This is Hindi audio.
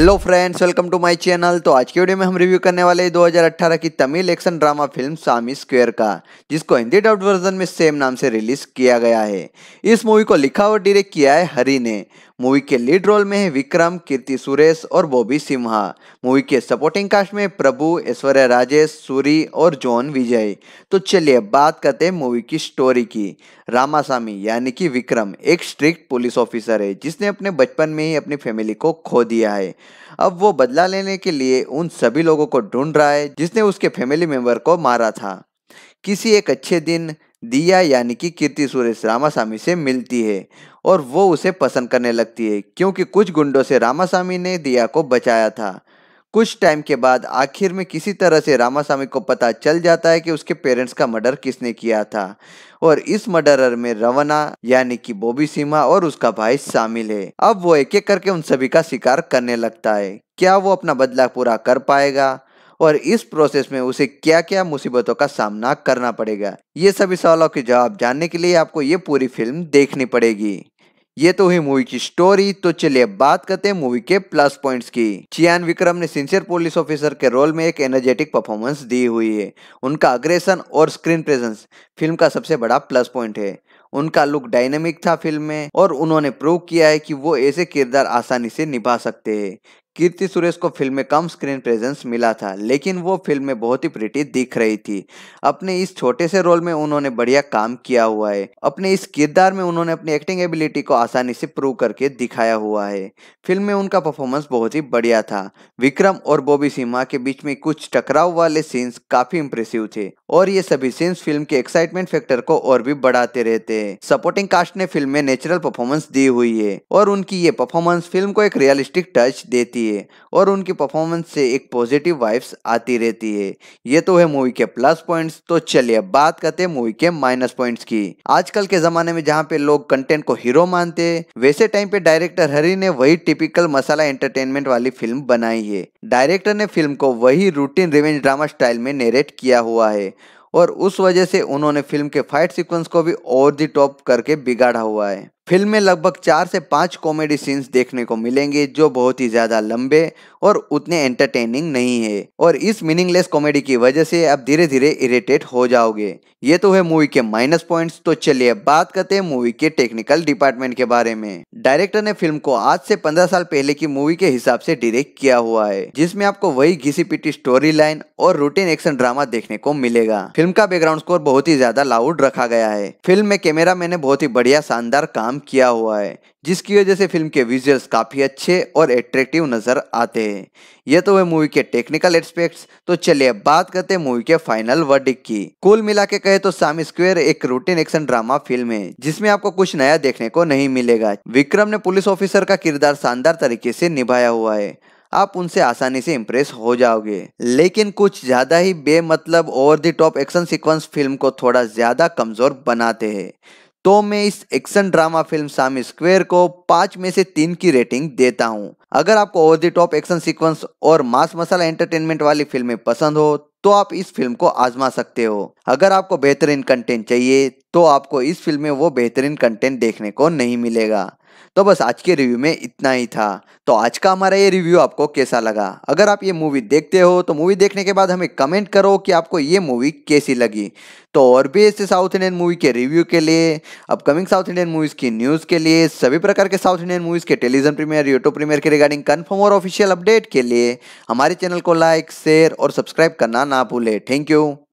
hello friends welcome to my channel तो आज की वीडियो में हम रिव्यू करने वाले हैं 2018 की Tamil action drama film Saamy square का जिसको हिंदी डब्ड वर्जन में सेम नाम से रिलीज किया गया है इस मूवी को लिखा और डायरेक्ट किया है हरी ने मूवी के लीड रोल में है विक्रम कीर्ति सुरेश और बॉबी सिम्हा मूवी के सपोर्टिंग कास्ट में प्रभु ऐश्वर्या राजेश सूरी और जॉन विजय तो चलिए बात करते हैं मूवी की स्टोरी की रामासामी यानी कि विक्रम एक स्ट्रिक्ट पुलिस ऑफिसर है जिसने अपने बचपन में ही अपनी फैमिली को खो दिया है अब वो बदला लेने के लिए उन सभी लोगों को ढूंढ रहा है जिसने उसके फैमिली मेम्बर को मारा था किसी एक अच्छे दिन दिया यानी कि कीर्ति सुरेश रामास्वामी से मिलती है और वो उसे पसंद करने लगती है क्योंकि कुछ गुंडों से रामास्वामी ने दिया को बचाया था कुछ टाइम के बाद आखिर में किसी तरह से रामास्वामी को पता चल जाता है कि उसके पेरेंट्स का मर्डर किसने किया था और इस मर्डरर में रवना यानी कि बॉबी सीमा और उसका भाई शामिल है अब वो एक एक करके उन सभी का शिकार करने लगता है क्या वो अपना बदला पूरा कर पाएगा और इस प्रोसेस में उसे क्या क्या मुसीबतों का सामना करना पड़ेगा ये सभी सवालों के जवाब जानने के लिए आपको ये पूरी फिल्म देखनी पड़ेगी ये तो हुई मूवी की स्टोरी तो चलिए बात करते हैं मूवी के प्लस पॉइंट्स की चियान विक्रम ने सिंसियर पुलिस ऑफिसर के रोल में एक एनर्जेटिक परफॉर्मेंस दी हुई है उनका अग्रेशन और स्क्रीन प्रेजेंस फिल्म का सबसे बड़ा प्लस पॉइंट है उनका लुक डायनेमिक था फिल्म में और उन्होंने प्रूव किया है कि वो ऐसे किरदार आसानी से निभा सकते हैं कीर्ति सुरेश को फिल्म में कम स्क्रीन प्रेजेंस मिला था लेकिन वो फिल्म में बहुत ही प्रिटी दिख रही थी अपने इस छोटे से रोल में उन्होंने बढ़िया काम किया हुआ है अपने इस किरदार में उन्होंने अपनी एक्टिंग एबिलिटी को आसानी से प्रूव करके दिखाया हुआ है फिल्म में उनका परफॉर्मेंस बहुत ही बढ़िया था विक्रम और बॉबी सिम्हा के बीच में कुछ टकराव वाले सीन्स काफी इम्प्रेसिव थे और ये सभी सीन्स फिल्म के एक्साइटमेंट फैक्टर को और भी बढ़ाते रहते हैं सपोर्टिंग कास्ट ने फिल्म में नेचुरल परफॉर्मेंस दी हुई है और उनकी ये परफॉर्मेंस फिल्म को एक रियलिस्टिक टच देती रहती है और उनकी परफॉर्मेंस से एक पॉजिटिव वाइब्स आती रहती है ये तो है मूवी के प्लस पॉइंट्स तो चलिए बात करते हैं मूवी के माइनस पॉइंट्स की आजकल के जमाने में जहाँ पे लोग कंटेंट को हीरो मानते हैं वैसे टाइम पे डायरेक्टर हरी ने वही टिपिकल मसाला एंटरटेनमेंट वाली फिल्म बनाई है डायरेक्टर ने फिल्म को वही रूटीन रिवेंज ड्रामा स्टाइल में नेरेट किया हुआ है और उस वजह से उन्होंने फिल्म के फाइट सीक्वेंस को भी ओवर दी टॉप करके बिगाड़ा हुआ है फिल्म में लगभग चार से पाँच कॉमेडी सीन्स देखने को मिलेंगे जो बहुत ही ज़्यादा लंबे और उतने एंटरटेनिंग नहीं है और इस मीनिंगलेस कॉमेडी की वजह से आप धीरे धीरे इरिटेट हो जाओगे ये तो है मूवी के माइनस पॉइंट्स तो चलिए बात करते हैं मूवी के टेक्निकल डिपार्टमेंट के बारे में डायरेक्टर ने फिल्म को आज से पंद्रह साल पहले की मूवी के हिसाब से डिरेक्ट किया हुआ है जिसमें आपको वही घिसी पिटी स्टोरी लाइन और रूटीन एक्शन ड्रामा देखने को मिलेगा फिल्म का बैकग्राउंड स्कोर बहुत ही ज्यादा लाउड रखा गया है फिल्म में कैमरा ने बहुत ही बढ़िया शानदार काम किया हुआ है जिसकी वजह से फिल्म के विजुअल्स काफ़ी अच्छे और एट्रेक्टिव नज़र आते हैं ये तो वह मूवी के टेक्निकल एस्पेक्ट्स तो चलिए बात करते हैं मूवी के फाइनल वर्डिक की कुल मिला के कहे तो साम स्क्वेयर एक रूटीन एक्शन ड्रामा फिल्म है जिसमें आपको कुछ नया देखने को नहीं मिलेगा विक्रम ने पुलिस ऑफिसर का किरदार शानदार तरीके से निभाया हुआ है आप उनसे आसानी से इम्प्रेस हो जाओगे लेकिन कुछ ज़्यादा ही बेमतलब over the top action sequence film को थोड़ा ज़्यादा कमज़ोर बनाते हैं तो मैं इस action drama film Saamy square को पांच में से तीन की रेटिंग देता हूँ अगर आपको over the top action sequence और मास मसाला एंटरटेनमेंट वाली फिल्में पसंद हो तो आप इस फिल्म को आजमा सकते हो अगर आपको बेहतरीन कंटेंट चाहिए तो आपको इस फिल्म में वो बेहतरीन कंटेंट देखने को नहीं मिलेगा तो बस आज के रिव्यू में इतना ही था तो आज का हमारा ये रिव्यू आपको कैसा लगा अगर आप ये मूवी देखते हो तो मूवी देखने के बाद हमें कमेंट करो कि आपको ये मूवी कैसी लगी तो और भी ऐसे साउथ इंडियन मूवी के रिव्यू के लिए अपकमिंग साउथ इंडियन मूवीज़ की न्यूज़ के लिए सभी प्रकार के साउथ इंडियन मूवीज़ के टेलीविजन प्रीमियर यूट्यूब प्रीमियर के रिगार्डिंग कन्फर्म और ऑफिशियल अपडेट के लिए हमारे चैनल को लाइक शेयर और सब्सक्राइब करना ना भूले थैंक यू